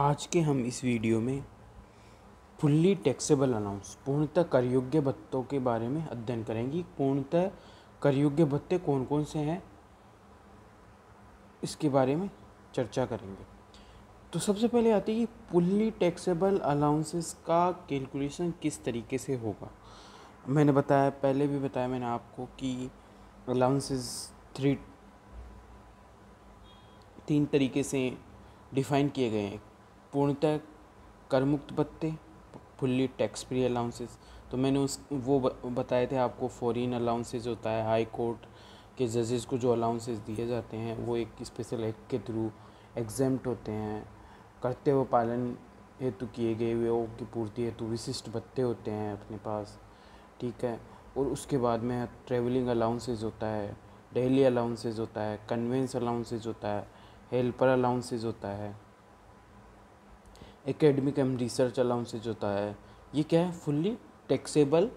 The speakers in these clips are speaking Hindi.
आज के हम इस वीडियो में फुल्ली टैक्सेबल अलाउंस पूर्णतः करयोग्य भत्तों के बारे में अध्ययन करेंगे पूर्णतः करयोग्य भत्ते कौन कौन से हैं इसके बारे में चर्चा करेंगे तो सबसे पहले आती है फुल्ली टैक्सेबल अलाउंसेस का कैलकुलेशन किस तरीके से होगा मैंने बताया पहले भी बताया मैंने आपको कि अलाउंसेस थ्री तीन तरीके से डिफ़ाइन किए गए हैं पूर्णतः कर मुक्त भत्ते फुल्ली टैक्स फ्री अलाउंसेस तो मैंने उस वो बताए थे आपको फॉरेन अलाउंसेज होता है हाई कोर्ट के जजेस को जो अलाउंसेज दिए जाते हैं वो एक स्पेशल एक्ट के थ्रू एग्जेम्प्ट होते हैं कर्तव्य पालन हेतु किए गए हुए की पूर्ति हेतु विशिष्ट भत्ते होते हैं अपने पास ठीक है और उसके बाद में ट्रेवलिंग अलाउंसेज होता है डेली अलाउंसेज होता है कन्वेंस अलाउंसेज होता है हेल्पर अलाउंसेज होता है एकेडमिक एंड रिसर्च अलाउंसेज होता है ये क्या है फुल्ली टैक्सेबल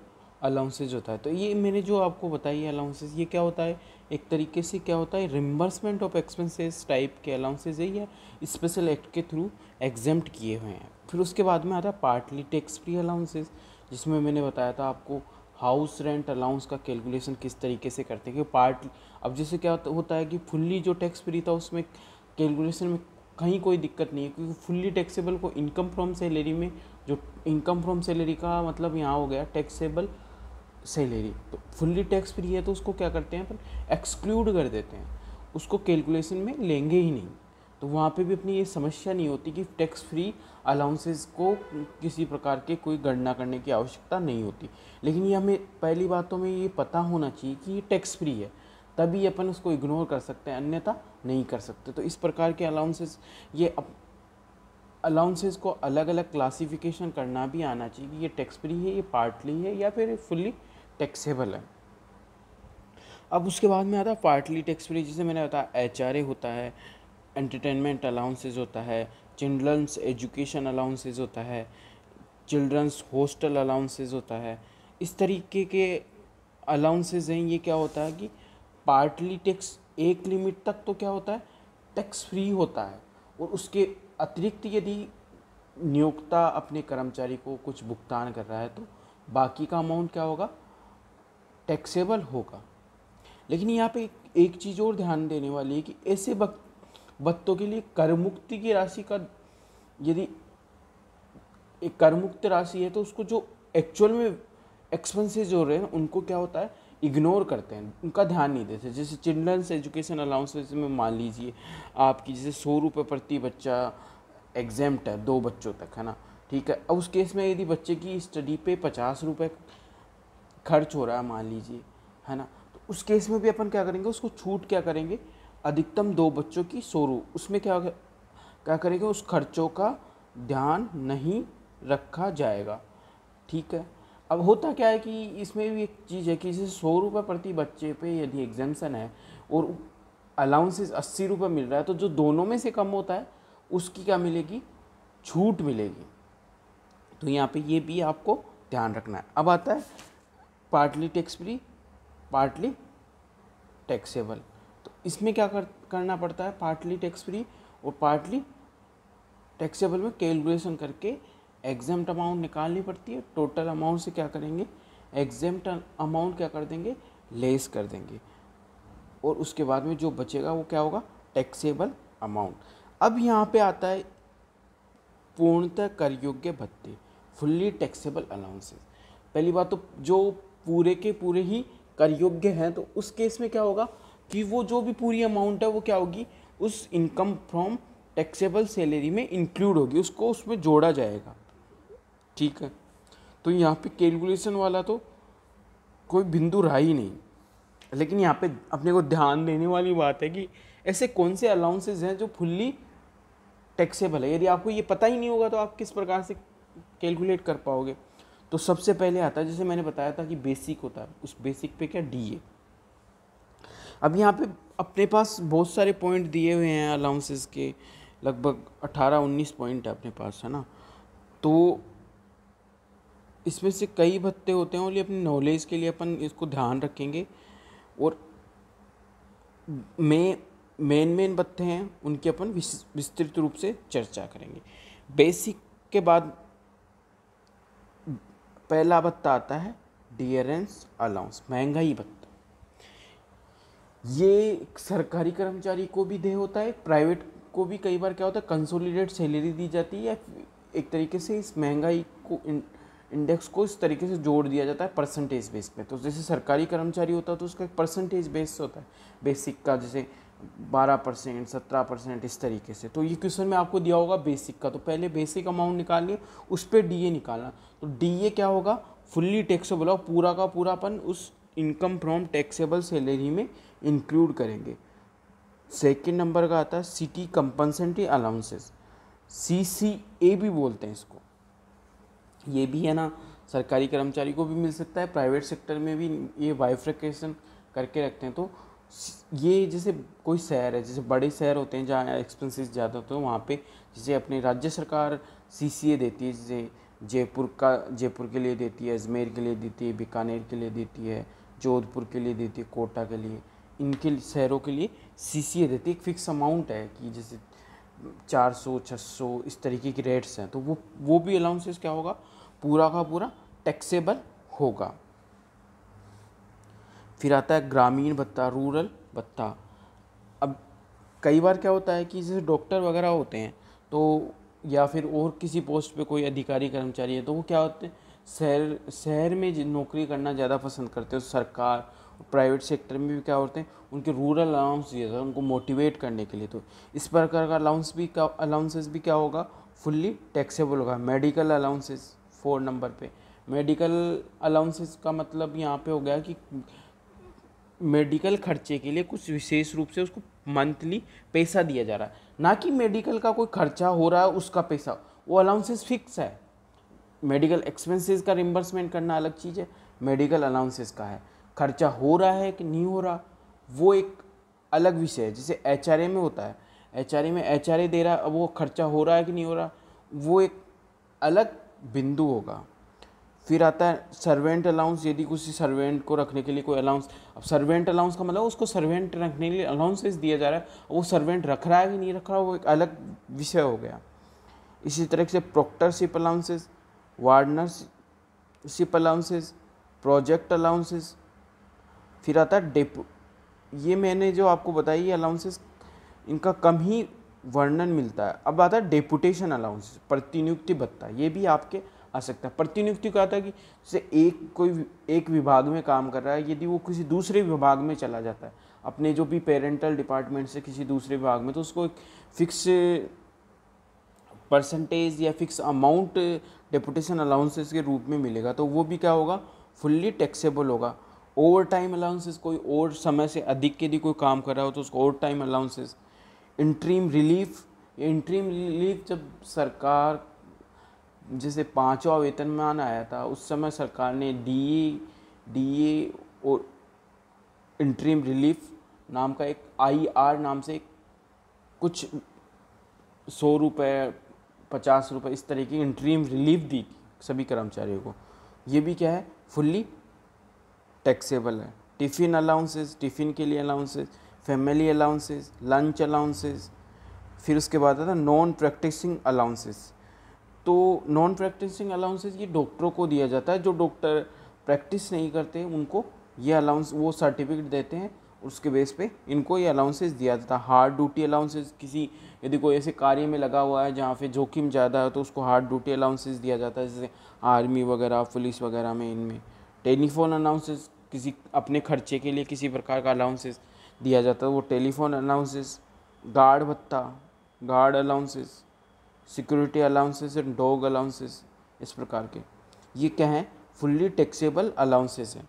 अलाउंसेज होता है तो ये मैंने जो आपको बताई है अलाउंसेज ये क्या होता है एक तरीके से क्या होता है रिम्बर्समेंट ऑफ एक्सपेंसेस टाइप के अलाउंसेज है या स्पेशल एक्ट के थ्रू एग्जेम्प्ट किए हुए हैं फिर उसके बाद में आता है पार्टली टैक्स फ्री अलाउंसेज जिसमें मैंने बताया था आपको हाउस रेंट अलाउंस का कैलकुलेशन किस तरीके से करते हैं कि पार्ट अब जैसे क्या होता है कि फुल्ली जो टैक्स फ्री था उसमें कैलकुलेशन में कहीं कोई दिक्कत नहीं है क्योंकि फुल्ली टैक्सेबल को इनकम फ्रॉम सैलरी में जो इनकम फ्रॉम सैलरी का मतलब यहाँ हो गया टैक्सेबल सैलरी तो फुल्ली टैक्स फ्री है तो उसको क्या करते हैं अपन एक्सक्लूड कर देते हैं उसको कैलकुलेशन में लेंगे ही नहीं तो वहाँ पे भी अपनी ये समस्या नहीं होती कि टैक्स फ्री अलाउंसेस को किसी प्रकार के कोई गणना करने की आवश्यकता नहीं होती लेकिन ये हमें पहली बात तो हमें ये पता होना चाहिए कि ये टैक्स फ्री है तभी अपन उसको इग्नोर कर सकते हैं अन्यथा नहीं कर सकते तो इस प्रकार के अलाउंसेस ये अलाउंसेस को अलग अलग क्लासिफिकेशन करना भी आना चाहिए कि ये टैक्स फ्री है ये पार्टली है या फिर फुल्ली टैक्सेबल है अब उसके बाद में आता है पार्टली टैक्स फ्री जिसे मैंने बताया एच होता है एंटरटेनमेंट अलाउंसेज होता है चिल्ड्रंस एजुकेशन अलाउंसेज होता है चिल्ड्रंस हॉस्टल अलाउंसेज होता है इस तरीके के अलाउंसेज हैं ये क्या होता है कि पार्टली टैक्स एक लिमिट तक तो क्या होता है टैक्स फ्री होता है और उसके अतिरिक्त यदि नियोक्ता अपने कर्मचारी को कुछ भुगतान कर रहा है तो बाकी का अमाउंट क्या होगा टैक्सेबल होगा लेकिन यहाँ पे एक चीज़ और ध्यान देने वाली है कि ऐसे बत्तों के लिए कर मुक्ति की राशि का यदि एक कर मुक्त राशि है तो उसको जो एक्चुअल में एक्सपेंसेस हो रहे हैं उनको क्या होता है इग्नोर करते हैं उनका ध्यान नहीं देते जैसे चिल्ड्रंस एजुकेशन अलाउंसेज में मान लीजिए आपकी जैसे सौ रुपये प्रति बच्चा एग्जैम्प्ट है दो बच्चों तक है ना ठीक है अब उस केस में यदि बच्चे की स्टडी पे पचास रुपये खर्च हो रहा है मान लीजिए है ना तो उस केस में भी अपन क्या करेंगे उसको छूट क्या करेंगे अधिकतम दो बच्चों की सौ रू उसमें क्या क्या करेंगे उस खर्चों का ध्यान नहीं रखा जाएगा ठीक है अब होता क्या है कि इसमें भी एक चीज़ है कि जैसे सौ रुपये प्रति बच्चे पे यदि एग्जामेशन है और अलाउंसेस अस्सी रुपये मिल रहा है तो जो दोनों में से कम होता है उसकी क्या मिलेगी छूट मिलेगी तो यहाँ पे ये भी आपको ध्यान रखना है अब आता है partly tax free partly taxable तो इसमें क्या कर, करना पड़ता है पार्टली टैक्स फ्री और पार्टली टैक्सेबल में कैलकुलेशन करके एग्जेम्ट अमाउंट निकालनी पड़ती है टोटल अमाउंट से क्या करेंगे एग्जेम्ट अमाउंट क्या कर देंगे लेस कर देंगे और उसके बाद में जो बचेगा वो क्या होगा टैक्सेबल अमाउंट अब यहाँ पे आता है पूर्णतः करयोग्य भत्ते फुल्ली टैक्सेबल अलाउंसेस पहली बात तो जो पूरे के पूरे ही करयोग्य हैं तो उस केस में क्या होगा कि वो जो भी पूरी अमाउंट है वो क्या होगी उस इनकम फ्रॉम टैक्सेबल सैलरी में इंक्लूड होगी उसको उसमें जोड़ा जाएगा ठीक है तो यहाँ पे कैलकुलेशन वाला तो कोई बिंदु रहा ही नहीं लेकिन यहाँ पे अपने को ध्यान देने वाली बात है कि ऐसे कौन से अलाउंसेज हैं जो फुल्ली टैक्सेबल है यदि आपको ये पता ही नहीं होगा तो आप किस प्रकार से कैलकुलेट कर पाओगे तो सबसे पहले आता है जैसे मैंने बताया था कि बेसिक होता है उस बेसिक पे क्या डी ए अब यहाँ पे अपने पास बहुत सारे पॉइंट दिए हुए हैं अलाउंसेस के लगभग अठारह उन्नीस पॉइंट है अपने पास है ना तो इसमें से कई भत्ते होते हैं और ये अपने नॉलेज के लिए अपन इसको ध्यान रखेंगे और मे मेन मेन भत्ते हैं उनकी अपन विस्तृत रूप से चर्चा करेंगे बेसिक के बाद पहला भत्ता आता है डियरेंस अलाउंस महंगाई भत्ता ये सरकारी कर्मचारी को भी दे होता है प्राइवेट को भी कई बार क्या होता है कंसोलिडेट सैलरी दी जाती है या एक तरीके से इस महंगाई को इंडेक्स को इस तरीके से जोड़ दिया जाता है परसेंटेज बेस पे तो जैसे सरकारी कर्मचारी होता है तो उसका एक परसेंटेज बेस होता है बेसिक का जैसे बारह परसेंट सत्रह परसेंट इस तरीके से तो ये क्वेश्चन में आपको दिया होगा बेसिक का तो पहले बेसिक अमाउंट निकालिए उस पर डी निकालना तो डी क्या होगा फुल्ली टैक्सेबल और पूरा का पूरा अपन उस इनकम फ्रॉम टैक्सेबल सैलरी में इंक्लूड करेंगे सेकेंड नंबर का आता है सिटी कंपनसेंट्री अलाउंसेस सी सी ए भी बोलते हैं इसको ये भी है ना सरकारी कर्मचारी को भी मिल सकता है प्राइवेट सेक्टर में भी ये वाइफ्रिकेशन करके रखते हैं तो ये जैसे कोई शहर है जैसे बड़े शहर होते हैं जहाँ एक्सपेंसेस ज़्यादा होते हैं वहाँ पे जैसे अपनी राज्य सरकार सीसीए देती है जैसे जयपुर का जयपुर के लिए देती है अजमेर के लिए देती है बीकानेर के लिए देती है जोधपुर के लिए देती है कोटा के लिए इनके शहरों के लिए ए देती है एक फिक्स अमाउंट है कि जैसे 400 सौ इस तरीके की रेट्स हैं तो वो वो भी अलाउंसेस क्या होगा पूरा का पूरा टैक्सेबल होगा फिर आता है ग्रामीण भत्ता रूरल भत्ता अब कई बार क्या होता है कि जैसे डॉक्टर वगैरह होते हैं तो या फिर और किसी पोस्ट पे कोई अधिकारी कर्मचारी है तो वो क्या होते हैं शहर शहर में नौकरी करना ज़्यादा पसंद करते हैं सरकार प्राइवेट सेक्टर में भी क्या होते हैं उनके रूरल अलाउंस दिए जाते हैं उनको मोटिवेट करने के लिए तो इस प्रकार का अलाउंस भी अलाउंसेस भी क्या होगा फुल्ली टैक्सेबल होगा मेडिकल अलाउंसेस फोर नंबर पे मेडिकल अलाउंसेस का मतलब यहाँ पे हो गया कि मेडिकल खर्चे के लिए कुछ विशेष रूप से उसको मंथली पैसा दिया जा रहा है ना कि मेडिकल का कोई खर्चा हो रहा है उसका पैसा वो अलाउंसेस फिक्स है मेडिकल एक्सपेंसेस का रिम्बर्समेंट करना अलग चीज़ है मेडिकल अलाउंसेस का है खर्चा हो रहा है कि नहीं हो रहा वो एक अलग विषय है जैसे एच में होता है एच में एच दे रहा है अब वो खर्चा हो रहा है कि नहीं हो रहा वो एक अलग बिंदु होगा फिर आता है सर्वेंट अलाउंस यदि किसी सर्वेंट को रखने के लिए कोई अलाउंस अब सर्वेंट अलाउंस का मतलब उसको सर्वेंट रखने के लिए अलाउंसेस दिया जा रहा है वो सर्वेंट रख रहा है कि नहीं रख रहा वो एक अलग विषय हो गया इसी तरह से proctorship allowances wardenership allowances project allowances फिर आता है डेप ये मैंने जो आपको बताई ये अलाउंसेस इनका कम ही वर्णन मिलता है अब आता है डेपुटेशन अलाउंस प्रतिनियुक्ति भत्ता ये भी आपके आ सकता है प्रतिनियुक्ति का आता है कि जैसे एक कोई एक विभाग में काम कर रहा है यदि वो किसी दूसरे विभाग में चला जाता है अपने जो भी पेरेंटल डिपार्टमेंट से किसी दूसरे विभाग में तो उसको एक फिक्स परसेंटेज या फिक्स अमाउंट डेपुटेशन अलाउंसेस के रूप में मिलेगा तो वो भी क्या होगा फुल्ली टैक्सेबल होगा ओवर टाइम अलाउंसेस कोई और समय से अधिक के यदि कोई काम कर रहा हो तो उसको overtime allowances interim relief interim relief जब सरकार जैसे पाँचवा वेतनमान आया था उस समय सरकार ने डी डी e, e और इंट्रीम रिलीफ नाम का एक आई आर नाम से कुछ सौ रुपये पचास रुपये इस तरह की इंट्रीम रिलीफ दी सभी कर्मचारियों को ये भी क्या है फुल्ली टैक्सेबल है टिफ़िन अलाउंसेस टिफ़िन के लिए allowances family allowances lunch allowances फिर उसके बाद आता है नॉन प्रैक्टिसिंग अलाउंसेस तो नॉन प्रैक्टिसिंग अलाउंसेस ये डॉक्टरों को दिया जाता है जो डॉक्टर प्रैक्टिस नहीं करते उनको ये अलाउंस वो सर्टिफिकेट देते हैं उसके बेस पे इनको ये अलाउंसेस दिया जाता है हार्ड ड्यूटी अलाउंसेस किसी यदि कोई ऐसे कार्य में लगा हुआ है जहाँ पे जोखिम ज़्यादा है तो उसको हार्ड ड्यूटी अलाउंसेस दिया जाता है जैसे आर्मी वगैरह पुलिस वगैरह में इनमें टेलीफोन अलाउंसेस किसी अपने खर्चे के लिए किसी प्रकार का अलाउंसेस दिया जाता है वो टेलीफोन अलाउंसेस गार्ड भत्ता guard allowances security allowances and dog allowances इस प्रकार के ये क्या हैं फुल्ली टैक्सेबल अलाउंसेस हैं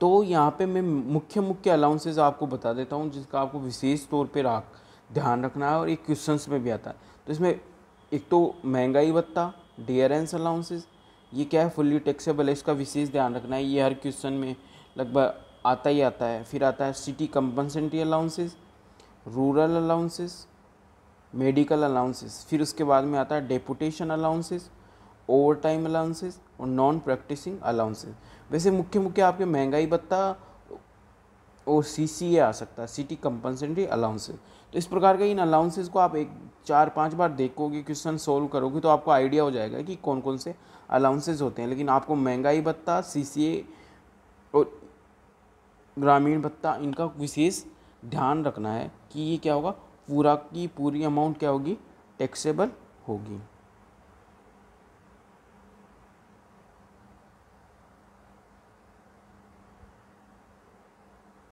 तो यहाँ पे मैं मुख्य मुख्य अलाउंसेज आपको बता देता हूँ जिसका आपको विशेष तौर पर राख ध्यान रखना है और एक क्वेश्चन में भी आता है तो इसमें एक तो महंगाई भत्ता डियरेंस अलाउंसेज ये क्या है फुल्ली टैक्सेबल है इसका विशेष ध्यान रखना है ये हर क्वेश्चन में लगभग आता ही आता है फिर आता है city compensatory allowances rural allowances medical allowances फिर उसके बाद में आता है deputation allowances overtime allowances और नॉन प्रैक्टिसिंग अलाउंसेस वैसे मुख्य मुख्य आपके महंगाई भत्ता और सी सी ए आ सकता है सिटी कंपनसेंट्री अलाउंसेज तो इस प्रकार के इन अलाउंसेज को आप एक चार पांच बार देखोगे क्वेश्चन सोल्व करोगे तो आपको आइडिया हो जाएगा कि कौन कौन से अलाउंसेज होते हैं लेकिन आपको महंगाई भत्ता सी सी ए और ग्रामीण भत्ता इनका विशेष ध्यान रखना है कि ये क्या होगा पूरा की पूरी अमाउंट क्या होगी टैक्सेबल होगी